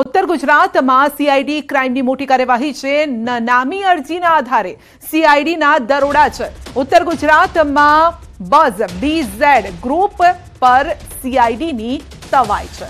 ઉત્તર ગુજરાતમાં સીઆઈડી ક્રાઈમની મોટી કાર્યવાહી છે નામી અરજીના આધારે સીઆઈડીના દરોડા છે ઉત્તર ગુજરાતમાં બઝ 2Z ગ્રુપ પર સીઆઈડીની તવાઈ છે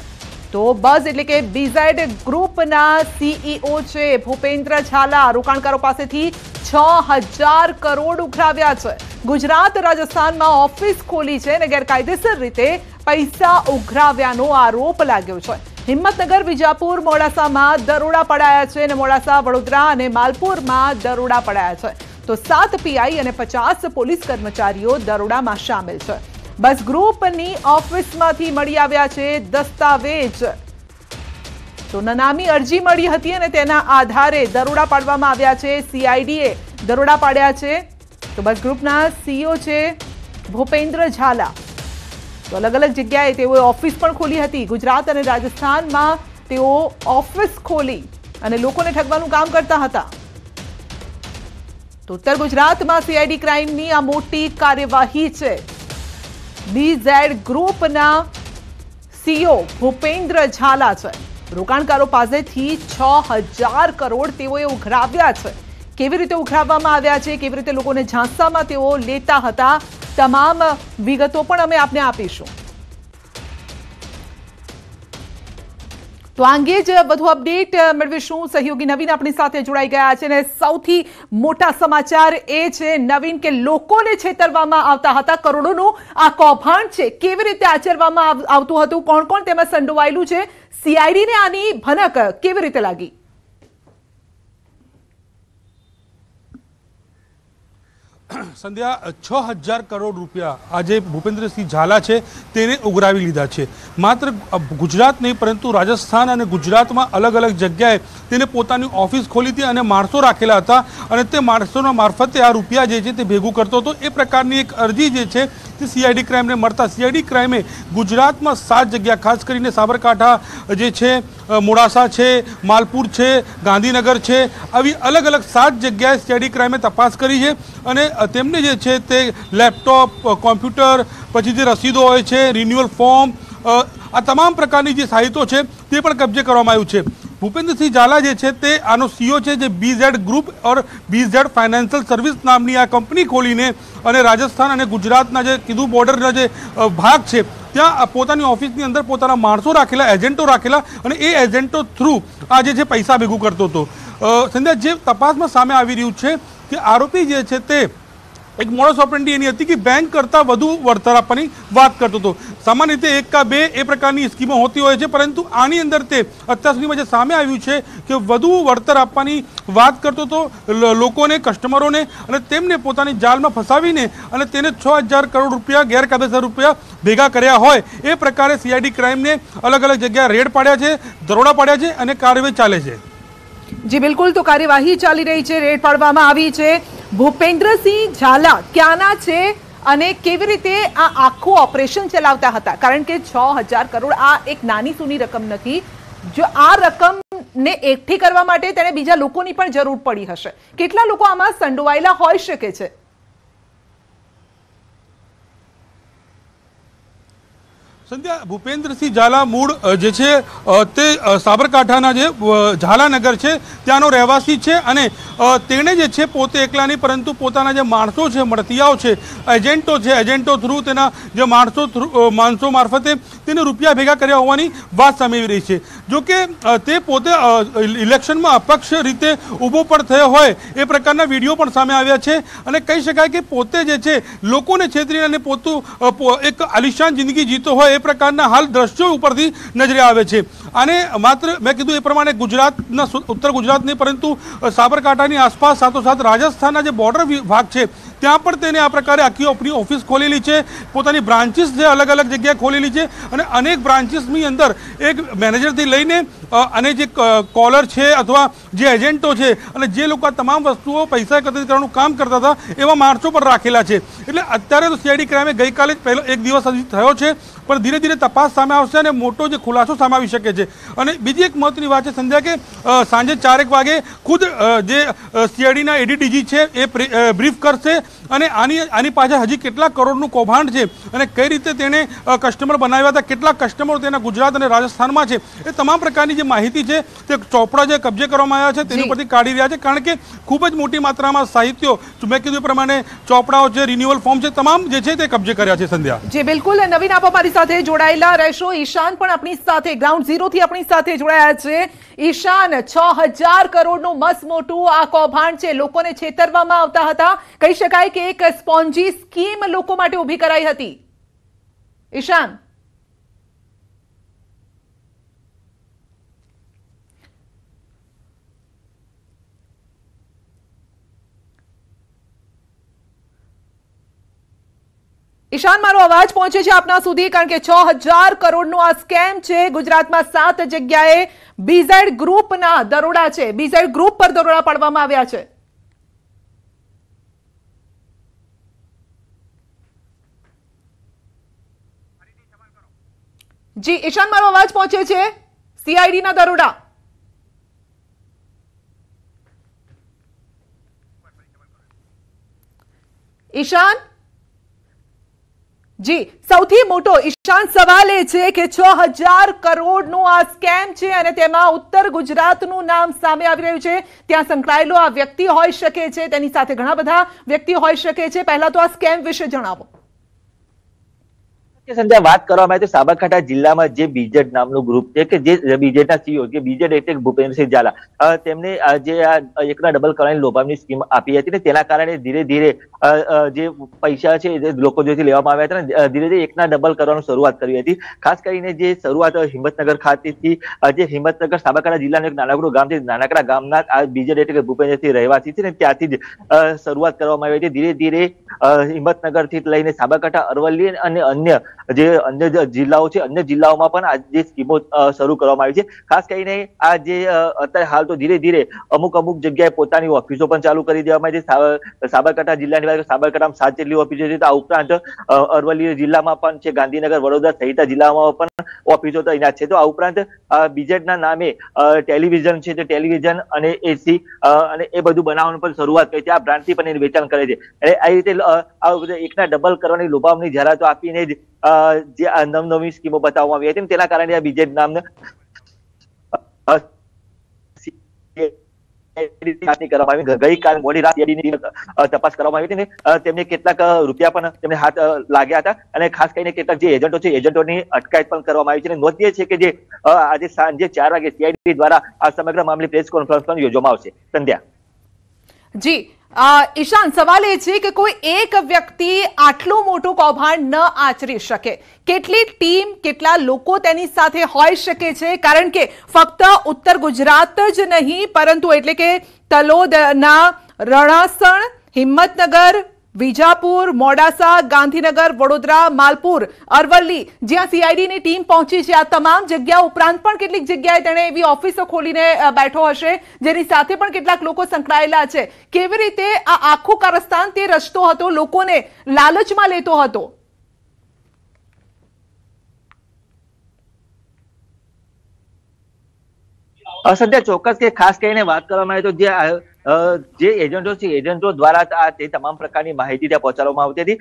તો બઝ એટલે કે 2Z ગ્રુપના સીઈઓ e છે ભુપેન્દ્ર છાલા રોકાણકારો પાસેથી 6000 કરોડ ઉઘરાવ્યા છે ગુજરાત રાજસ્થાનમાં ઓફિસ ખોલી છે નગર કાયદેસર રીતે પૈસા ઉઘરાવ્યાનો આરોપ લાગ્યો છે હિંમતનગર વિજાપુર મોડાસામાં દરોડા પડાયા છે અને મોડાસા વડોદરા અને માલપુરમાં દરોડા પડાયા છે તો સાત પીઆઈ અને પચાસ પોલીસ કર્મચારીઓ દરોડામાં સામેલ છે બસ ગ્રુપની ઓફિસમાંથી મળી આવ્યા છે દસ્તાવેજ તો નનામી અરજી મળી હતી અને તેના આધારે દરોડા પાડવામાં આવ્યા છે સીઆઈડીએ દરોડા પાડ્યા છે તો બસ ગ્રુપના સીઓ છે ભૂપેન્દ્ર ઝાલા તો અલગ અલગ જગ્યાએ તેઓએ ઓફિસ પણ ખોલી હતી ગુજરાત અને રાજસ્થાનમાં તેઓ ઓફિસ ખોલી અને લોકોને ઠગવાનું કામ કરતા હતા તો ઉત્તર ગુજરાતમાં સીઆઈડી ક્રાઇમની આ મોટી કાર્યવાહી છે ડીઝેડ ગ્રુપના સીઓ e ભૂપેન્દ્ર ઝાલા છે રોકાણકારો પાસેથી છ હજાર કરોડ તેઓએ ઉઘરાવ્યા છે કેવી રીતે ઉઘરાવવામાં આવ્યા છે કેવી રીતે લોકોને ઝાંસામાં તેઓ લેતા હતા તમામ વિગતો પણ અમે આપને આપીશું તો આ જ વધુ અપડેટ મેળવીશું સહયોગી નવીન આપણી સાથે જોડાઈ ગયા છે અને સૌથી મોટા સમાચાર એ છે નવીન કે લોકોને છેતરવામાં આવતા હતા કરોડોનું આ કૌભાંડ છે કેવી રીતે આચરવામાં આવતું હતું કોણ કોણ તેમાં સંડોવાયેલું છે સીઆઈડીને આની ભનક કેવી રીતે લાગી સંધ્યા છ હજાર કરોડ રૂપિયા આજે ભૂપેન્દ્રસિંહ ઝાલા છે તેને ઉઘરાવી લીધા છે માત્ર ગુજરાત નહીં પરંતુ રાજસ્થાન અને ગુજરાતમાં અલગ અલગ જગ્યાએ તેને પોતાની ઓફિસ ખોલી હતી અને માણસો રાખેલા હતા અને તે માણસોના મારફતે આ રૂપિયા જે છે તે ભેગું કરતો હતો એ પ્રકારની એક અરજી જે છે આજથી સીઆઈડી ક્રાઇમને મળતા સીઆઈડી ક્રાઇમે ગુજરાતમાં સાત જગ્યા ખાસ કરીને સાબરકાંઠા જે છે મોડાસા છે માલપુર છે ગાંધીનગર છે આવી અલગ અલગ સાત જગ્યાએ સીઆઈડી ક્રાઇમે તપાસ કરી છે અને તેમને જે છે તે લેપટોપ કોમ્પ્યુટર પછી જે રસીદો હોય છે રિન્યુઅલ ફોર્મ આ તમામ પ્રકારની જે સાહિત્યો છે તે પણ કબજે કરવામાં આવ્યું છે ભૂપેન્દ્રસિંહ ઝાલા જે છે તે આનો સીઓ છે જે BZ group or BZ financial service નામની આ કંપની ખોલીને અને રાજસ્થાન અને ગુજરાતના જે કીધું બોર્ડરના જે ભાગ છે ત્યાં પોતાની ઓફિસની અંદર પોતાના માણસો રાખેલા એજન્ટો રાખેલા અને એ એજન્ટો થ્રુ આ જે છે પૈસા ભેગું કરતો હતો સંધ્યા જે તપાસમાં સામે આવી રહ્યું છે કે આરોપી જે છે તે એક મોડસ ઓપરેન્ડી એની હતી કે બેંક કરતાં વધુ વળતર આપવાની વાત કરતો હતો સામાન્ય રીતે એક કા બે એ પ્રકારની સ્કીમો હોતી હોય છે પરંતુ આની અંદર તે અત્યાર સુધીમાં જે સામે આવ્યું છે કે વધુ વળતર આપવાની વાત કરતો હતો લોકોને કસ્ટમરોને અને તેમને પોતાની જાલમાં ફસાવીને અને તેને છ હજાર કરોડ રૂપિયા ગેરકાયદેસર રૂપિયા ભેગા કર્યા હોય એ પ્રકારે સીઆઈડી ક્રાઇમને અલગ અલગ જગ્યાએ રેડ પાડ્યા છે દરોડા પાડ્યા છે અને કાર્યવાહી ચાલે છે જી બિલકુલ તો કાર્યવાહી ચાલી રહી છે રેડ પાડવામાં આવી છે ભૂપેન્દ્રસિંહ ઝાલા ક્યાંના છે અને કેવી રીતે આ આખું ઓપરેશન ચલાવતા હતા કારણ કે છ હજાર કરોડ આ એક નાની સૂની રકમ નથી જો આ રકમને એકઠી કરવા માટે તેને બીજા લોકોની પણ જરૂર પડી હશે કેટલા લોકો આમાં સંડોવાયેલા હોઈ શકે છે સંધ્યા ભૂપેન્દ્રસિંહ ઝાલા મૂળ જે છે તે સાબરકાંઠાના જે ઝાલાનગર છે ત્યાંનો રહેવાસી છે અને તેણે જે છે પોતે એકલા નહીં પરંતુ પોતાના જે માણસો છે મળતિયાઓ છે એજન્ટો છે એજન્ટો થ્રુ તેના જે માણસો થ્રુ માણસો મારફતે તેને રૂપિયા ભેગા કર્યા હોવાની વાત સામે આવી રહી છે જો કે તે પોતે ઇલેક્શનમાં અપક્ષ રીતે ઊભો પણ થયો હોય એ પ્રકારના વિડીયો પણ સામે આવ્યા છે અને કહી શકાય કે પોતે જે છે લોકોને છેતરીને અને પોતું એક આલિશાન જિંદગી જીતો હોય એ પ્રકારના હાલ દ્રશ્યો ઉપરથી નજરે આવે છે અને માત્ર મેં કીધું એ પ્રમાણે ગુજરાતના ઉત્તર ગુજરાત નહીં પરંતુ સાબરકાંઠાની આસપાસ સાથોસાથ રાજસ્થાનના જે બોર્ડર ભાગ છે ત્યાં પણ તેને આ પ્રકારે આખી આપણી ઓફિસ ખોલેલી છે પોતાની બ્રાન્ચીસ જે અલગ અલગ જગ્યાએ ખોલેલી છે અને અનેક બ્રાન્ચીસની અંદર એક મેનેજરથી લઈને અને જે કોલર છે અથવા જે એજન્ટો છે અને જે લોકો તમામ વસ્તુઓ પૈસા એકત્રિત કરવાનું કામ કરતા હતા એવા માણસો પણ રાખેલા છે એટલે અત્યારે તો સીઆઈડી ક્રાઇમે ગઈકાલે જ પહેલો એક દિવસ હજી થયો છે પણ ધીરે ધીરે તપાસ સામે આવશે અને મોટો જે ખુલાસો સામે આવી શકે છે અને બીજી એક મહત્વની વાત છે સંધ્યા કે સાંજે ચારેક વાગે ખુદ જે સીઆઈડીના એડીડીજી છે એ બ્રીફ કરશે અને આની આની પાછળ હજી કેટલા કરોડનું કૌભાંડ છે અને કઈ રીતે તેણે કસ્ટમર બનાવ્યા હતા કેટલા કસ્ટમરો તેના ગુજરાત અને રાજસ્થાનમાં છે એ તમામ પ્રકારની જે માહિતી છે તે ચોપડા જે કબજે કરવામાં આવ્યા છે તેની પરથી કાઢી રહ્યા છે કારણ કે ખૂબ જ મોટી માત્રામાં સાહિત્યો મેં કીધું પ્રમાણે ચોપડાઓ જે રિન્યુઅલ ફોર્મ છે તમામ જે છે તે કબજે કર્યા છે સંધ્યા જે બિલકુલ નવીન આપ અમારી સાથે જોડાયેલા રહશો ઈશાન પણ પોતાની સાથે ગ્રાઉન્ડ 0 થી પોતાની સાથે જોડાયા છે ઈશાન 6000 કરોડનો મસમોટો આ કોભાંડ છે લોકોએ ચેતરવામાં આવતા હતા કહી શકાય કે એક સ્પોન્જી સ્કીમ લોકો માટે ઊભી કરાઈ હતી ઈશાન ઈશાન મારો અવાજ પહોંચે છે આપના સુધી કારણ કે છ હજાર કરોડનો આ સ્કેમ છે ગુજરાતમાં સાત જગ્યાએ બીઝેડ ગ્રુપના દરોડા છે બીઝેડ ગ્રુપ પર દરોડા પાડવામાં આવ્યા છે જી ઈશાન મારો અવાજ પહોંચે છે સીઆઈડીના દરોડા ઈશાન જી સૌથી મોટો ઈશાન સવાલ એ છે કે છ હજાર નું આ સ્કેમ છે અને તેમાં ઉત્તર ગુજરાતનું નામ સામે આવી રહ્યું છે ત્યાં સંકળાયેલો આ વ્યક્તિ હોઈ શકે છે તેની સાથે ઘણા બધા વ્યક્તિ હોઈ શકે છે પહેલા તો આ સ્કેમ વિશે જણાવો સંધ્યા વાત કરવામાં આવે સાબરકાંઠા જિલ્લામાં જે બીજેડ નામનું ગ્રુપ છે કે જે બીજેડના સીઓ જે બીજેડ એટલે ભૂપેન્દ્રસિંહ ઝાલા તેમને જે આ એકના ડબલ કરાઈને લોભામની સ્કીમ આપી હતી ને તેના કારણે ધીરે ધીરે જે પૈસા છે જે લોકો જોથી લેવામાં આવ્યા હતા ને ધીરે ધીરે એકના ડબલ કરવાનું શરૂઆત કરી હતી ખાસ કરીને જે શરૂઆત હિંમતનગર ખાતેથી જે હિંમતનગર સાબરકાંઠા જિલ્લાનું એક નાનકડું ગામ છે નાનકડા ગામના આ બીજેડ એટલે કે ભૂપેન્દ્રસિંહ રહેવાસી છે ને ત્યાંથી જ શરૂઆત કરવામાં આવી હતી ધીરે ધીરે હિંમતનગર થી લઈને સાબરકાંઠા અરવલ્લી અને અન્ય જે અન્ય જિલ્લાઓ છે અન્ય જિલ્લાઓમાં પણ આ જે સ્કીમો શરૂ કરવામાં આવી છે ખાસ કરીને આ જે અત્યારે હાલ તો ધીરે ધીરે અમુક અમુક જગ્યાએ પોતાની ઓફિસો પણ ચાલુ કરી દેવામાં આવી છે સાબરકાંઠા જિલ્લાની વાત સાબરકાંઠામાં સાત જેટલી ઓફિસો છે આ ઉપરાંત અરવલ્લી જિલ્લામાં પણ છે ગાંધીનગર વડોદરા સહિત જિલ્લામાં પણ ઓફિસો તૈનાત છે તો આ ઉપરાંત બીજેડના નામે ટેલિવિઝન છે તે ટેલિવિઝન અને એસી અને એ બધું બનાવવાનું પણ શરૂઆત કરી છે આ બ્રાન્ડથી પણ એનું વેચાણ કરે છે એટલે આ રીતે એકના ડબલ કરવાની લોભાવની જાહેરાતો આપીને જ જે નવનવી સ્કીમો બતાવવામાં આવી હતી તેના કારણે આ બીજેડ નામને ગઈકાલ મોડી રાત તપાસ કરવામાં આવી હતી તેમને કેટલાક રૂપિયા પણ તેમને હાથ લાગ્યા હતા અને ખાસ કરીને કેટલાક જે એજન્ટો છે એજન્ટોની અટકાયત પણ કરવામાં આવી છે અને નોંધીએ છે કે જે આજે સાંજે ચાર વાગે સીઆઈડી દ્વારા આ સમગ્ર મામલે પ્રેસ કોન્ફરન્સ પણ યોજવામાં આવશે સંધ્યા જી ઈશાન સવાલ એ છે કે કોઈ એક વ્યક્તિ આટલું મોટું કૌભાંડ ન આચરી શકે કેટલી ટીમ કેટલા લોકો તેની સાથે હોઈ શકે છે કારણ કે ફક્ત ઉત્તર ગુજરાત જ નહીં પરંતુ એટલે કે તલોદના રણાસણ હિંમતનગર વિજાપુર મોડાસા ગાંધીનગર વડોદરા માલપુર અરવલ્લી જ્યાં સીઆઈડીની ટીમ પહોંચી છે આ તમામ જગ્યા ઉપરાંત પણ કેટલીક જગ્યાએ તેણે એવી ઓફિસો ખોલીને બેઠો હશે જેની સાથે પણ કેટલાક લોકો સંકળાયેલા છે કેવી રીતે આ આખું કારસ્તાન તે રચતો હતો લોકોને લાલચમાં લેતો હતો અસંધ્યા ચોક્કસ કે ખાસ કરીને વાત કરવામાં આવે તો જે જે એજન્ટો છે એજન્ટો દ્વારા આ તે તમામ પ્રકારની માહિતી ત્યાં પહોંચાડવામાં આવતી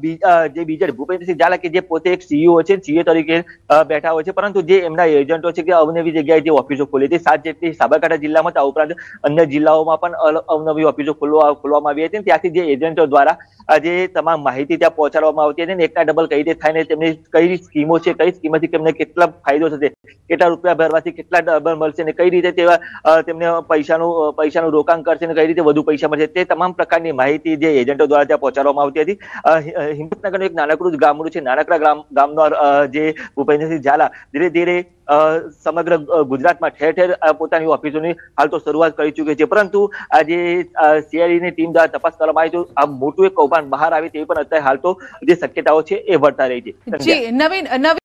હતી જે બીજા ભૂપેન્દ્રસિંહ ઝાલા કે જે પોતે એક સીઈઓ છે સીઈઓ તરીકે બેઠા હોય છે પરંતુ જે એમના એજન્ટો છે કે અવનવી જગ્યાએ જે ઓફિસો ખોલી હતી સાત જેટલી સાબરકાંઠા જિલ્લામાં આ ઉપરાંત અન્ય જિલ્લાઓમાં પણ અવનવી ઓફિસો ખોલવા ખોલવામાં આવી હતી ત્યાંથી જે એજન્ટો દ્વારા જે તમામ માહિતી ત્યાં પહોંચાડવામાં આવતી હતી ને એકના ડબલ કઈ રીતે થાય ને તેમની કઈ સ્કીમો છે કઈ સ્કીમથી તેમને કેટલા ફાયદો થશે કેટલા રૂપિયા ભરવાથી કેટલા ડબલ મળશે ને કઈ રીતે તેવા તેમને પૈસાનું પૈસાનું રોકાણ કરશે અને કઈ રીતે વધુ પૈસા મળશે તે તમામ પ્રકારની માહિતી જે એજન્ટો દ્વારા ત્યાં પહોંચાડવામાં આવતી હતી હિંમતનગરનું એક નાનકડું ગામડું છે નાનકડા ગામ ગામનો જે ભૂપેન્દ્રસિંહ ઝાલા ધીરે ધીરે સમગ્ર ગુજરાતમાં ઠેર ઠેર પોતાની ઓફિસોની હાલ તો શરૂઆત કરી ચુકી છે પરંતુ આ જે સીઆઈડીની ટીમ દ્વારા તપાસ કરવામાં આવી તો આ મોટું એક કૌભાંડ બહાર આવે તેવી પણ અત્યારે હાલ તો જે શક્યતાઓ છે એ વર્તા રહી છે નવીન